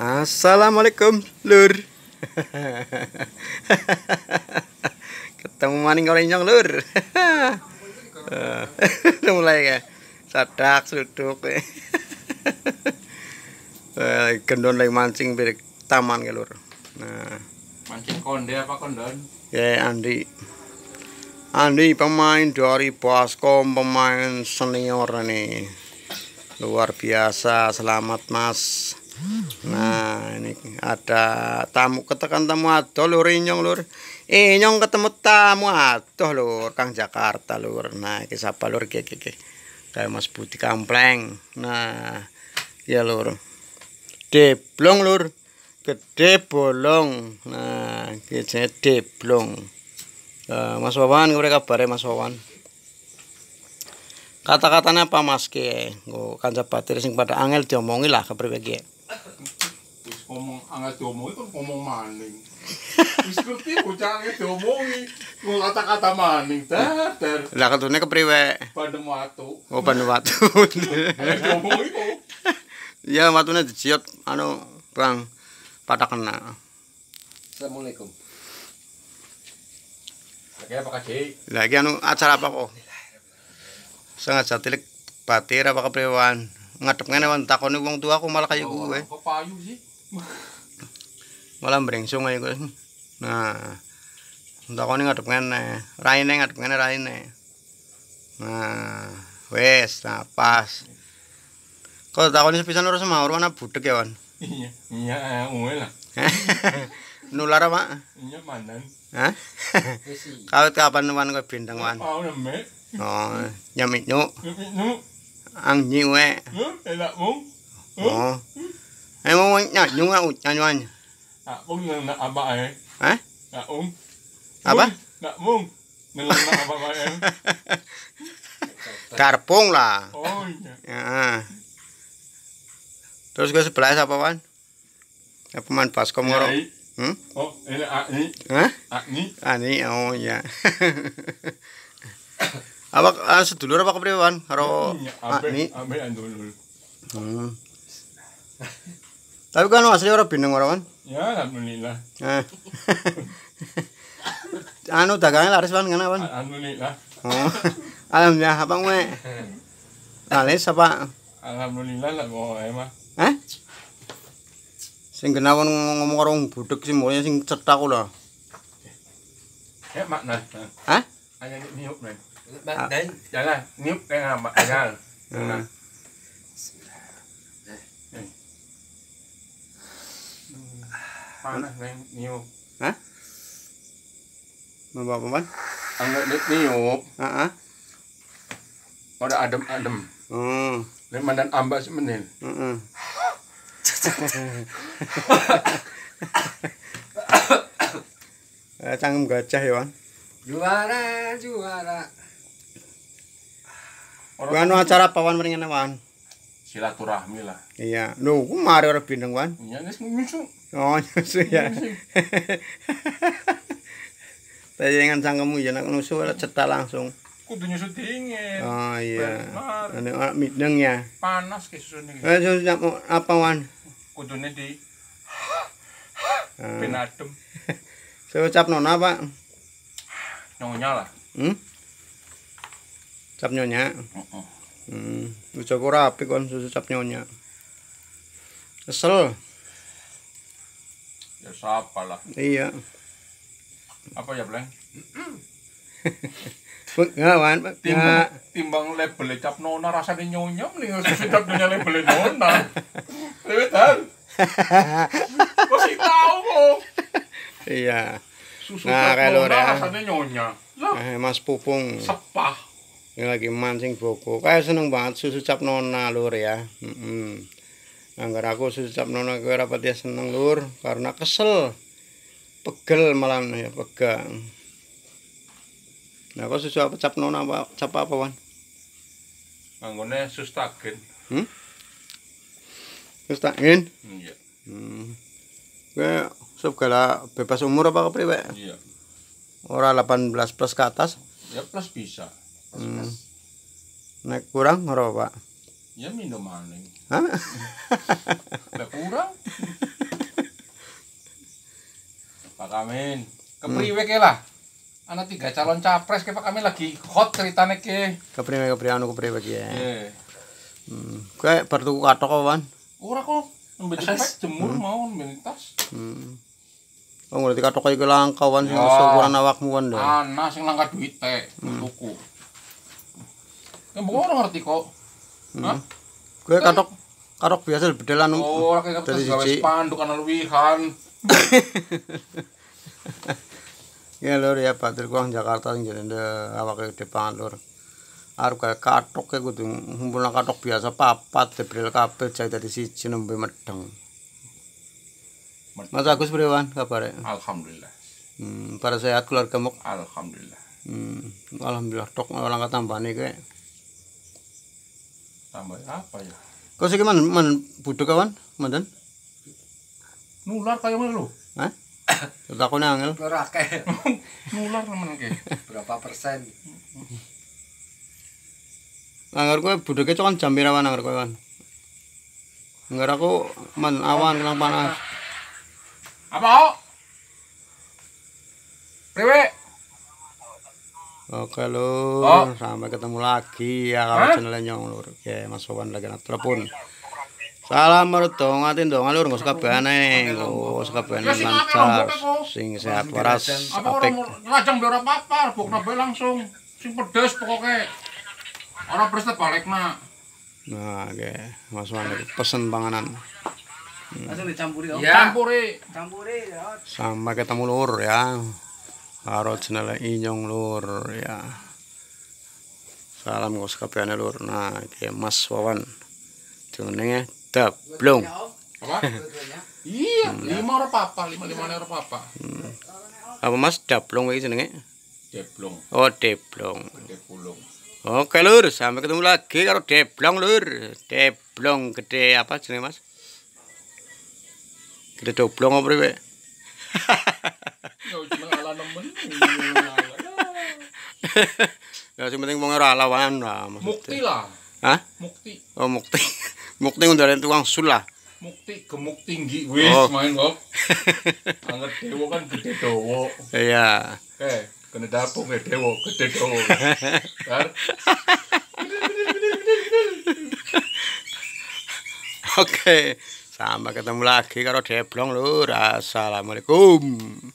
Assalamualaikum, Lur. Ketemu maning korenyong, Lur. Udah eh, mulai ya. Sadak suduk. Eh. Eh, gendon lagi mancing di taman ya, Lur. Nah, mancing konde apa kondon? Ya, Andi. Andi pemain dari Baskom, pemain senior nih. Luar biasa, selamat Mas. Nah, ini ada tamu ketekan tamu adoh lur inyong lur. Inyong ketemu tamu adoh lur Kang Jakarta lur. Nah, iki sapa lur iki iki. Kayak Mas Budi Kampleng. Nah, ya lur. Deblong lur. Gede bolong. Nah, iki jenenge deblong. Uh, Mas Wawan, kau kabare Mas Wawan. Kata-katanya apa Mas ki? kang cepat batir sing pada angel diomongi lah kepriwe ngomong angkat diomongin kan ngomong maning seperti bocah angkat diomongin ngomong kata-kata maning dadar lah katanya kepriwe bandem watu oh bandem watu diomongin kok ya watunya dijiot anu bang pada kena Assalamualaikum lagi apa kaji lagi anu acara apa kok sengaja tilik patir apa kepriwan ngadep ngene takoni wong tua aku malah kayak gue oh, kok payu sih malah brengsung ae kowe. Nah. Ndakone ngadep ngene, raine ngadep ngene raine. Nah, wes, napas. pas. Kok takone sepisan ora semau, ora ana budek ya, Wan. Iya, iya, ngene lah. Nular apa? Iya, mandan. Hah? Kau kapan Wan kowe bintang, Wan? Oh, nemek. Oh, nyamik nyuk. Nyamik nyuk. Ang nyiwe. Hah, elakmu? Hah? Oh. Em muốn nhặt chúng ngạo cho anh. À bông là nạ bà ấy. Hả? Nạ ung. Nạ bà? Nạ bông. Nên là nạ bà Karpong lah. Oh iya. Ya. Terus gue sebelah siapa wan? Apa man pas komoro? Hmm? Oh, ini Ani. Hah? Ani. Ani, oh iya. apa uh, sedulur apa wan? karo Ani? Abe, abe andulur. Hmm. Tapi kan asli orang bingung ora kan? Ya, alhamdulillah. Eh. anu dagangnya laris kan ngene kan? Alhamdulillah. Oh. alhamdulillah apa gue? Eh. Laris apa? Alhamdulillah lah kok ae mah. Eh? Hah? Sing kenawan ngomong orang budek sih mulanya sing cetak lho. Ya makna. Hah? Ayo niup nih. Ah. Jalan, niup kayak apa? Jalan. Nah. panas neng niup Hah? Mau apa man? Anggap niup. Heeh. Ada oh, adem-adem. Hmm. Lek dan ambak semenil. Heeh. Eh cangkem gajah ya, Wan. Juara, juara. Wan acara pawan mendingan Wan silaturahmi lah iya no kemarin orang ora wan iya nyusu oh nyusu ya tayangan sangkemu ya nek nusu ora cetak langsung kudu nyusu dingin oh iya ane ora mideng ya panas eh susu apa wan kudune di ah. ben saya ucap nona pak nyonya lah hmm cap nyonya uh -uh. Hmm, bisa ku rapi kon susu cap nyonya. Kesel. Ya siapa lah. Iya. Apa ya, Bleng? Pengawan, timbang, timbang label e cap nona rasanya nyonya nih susu cap nyonya label e nona. Lewetan. Masih tahu kok. Iya. Susu nah, kalau nona rasanya nyonya. Lah. Eh, Mas Pupung. Sepah ini lagi mancing boko kayak seneng banget susu cap nona lur ya mm anggar aku susu cap nona gue ya rapat ya seneng lur karena kesel pegel malam ya pegang nah kok susu apa cap nona apa cap apa wan anggonnya susu takin hmm? susu takin iya hmm. gue segala bebas umur apa kepriwe iya orang 18 plus ke atas ya plus bisa hmm. naik kurang ngoro pak ya minum maning Nek kurang Pak Kamin kepriwe hmm. ya, ke lah anak tiga calon capres ke Pak Kamin lagi hot ceritane ke kepriwe kepriwe anu kepriwe ya yeah. hmm. kayak bertuku katok kawan ora kok mbek jemur hmm. mau mbek tas hmm. Oh, ngerti katok iki langkawan sing ya. ukuran awakmu kan. Ana sing langka duit teh, hmm. tuku. Yang orang ngerti kok. Hmm. Hah? Gue katok katok biasa bedelan. Oh, kayak dari sisi spanduk ana luwihan. ya lur ya Patir kurang Jakarta sing deh, awake gede depan lur. Arep kayak katok ya e tuh, ngumpulna katok biasa papat debel kabel jai dari siji nembe medeng. Mas Agus Brewan kabare? Alhamdulillah. Hmm, para sehat keluarga muk. Alhamdulillah. Hmm, alhamdulillah tok kata tambah nih kayak tambah apa ya kau sih man man butuh kawan mandan nular kayak mana lu Hah? Sudah aku nangil. Berake. nular temen ke. Berapa persen? Anggar kowe budheke cokon kan jam pira wae anggar kowe kan. Anggar aku men awan kelang panas. Apa? Priwe? Oke lur, oh. sampai ketemu lagi ya kalau channelnya nyong lur. Oke, Mas Wawan lagi nak telepon. Salam mertong ngatin dong lur, enggak suka bane, enggak suka bane lancar, sing sehat waras, Apa orang Lajang biar apa apa, buk bae ya langsung, sing pedes pokoknya. Orang beres balik nak. Nah, oke, Mas Wawan pesen panganan. Langsung dicampuri. Ya. Campuri. Campuri. ya. Sampai ketemu lur ya. Harot la inyong lur ya salam kau sekapian lur nah kayak mas wawan jenenge dablung apa iya lima orang papa lima lima orang papa hmm. apa mas dablung lagi jenenge deblong oh deblong deblong Oke lur, sampai ketemu lagi kalau Deblong lur. Deblong gede apa sih Mas? Gede doblong apa Hahaha lawan nemen. Ya sing penting wong ora lawan lah. Mukti lah. Hah? Mukti. Oh, mukti. mukti ngundaran tukang sulah. Mukti gemuk tinggi wis oh. main kok. Anget dewo kan gede dowo. Iya. Eh, kena dapung ya dewo, gede dowo. Kan? Oke, okay. sama ketemu lagi karo Deblong lho. Assalamualaikum.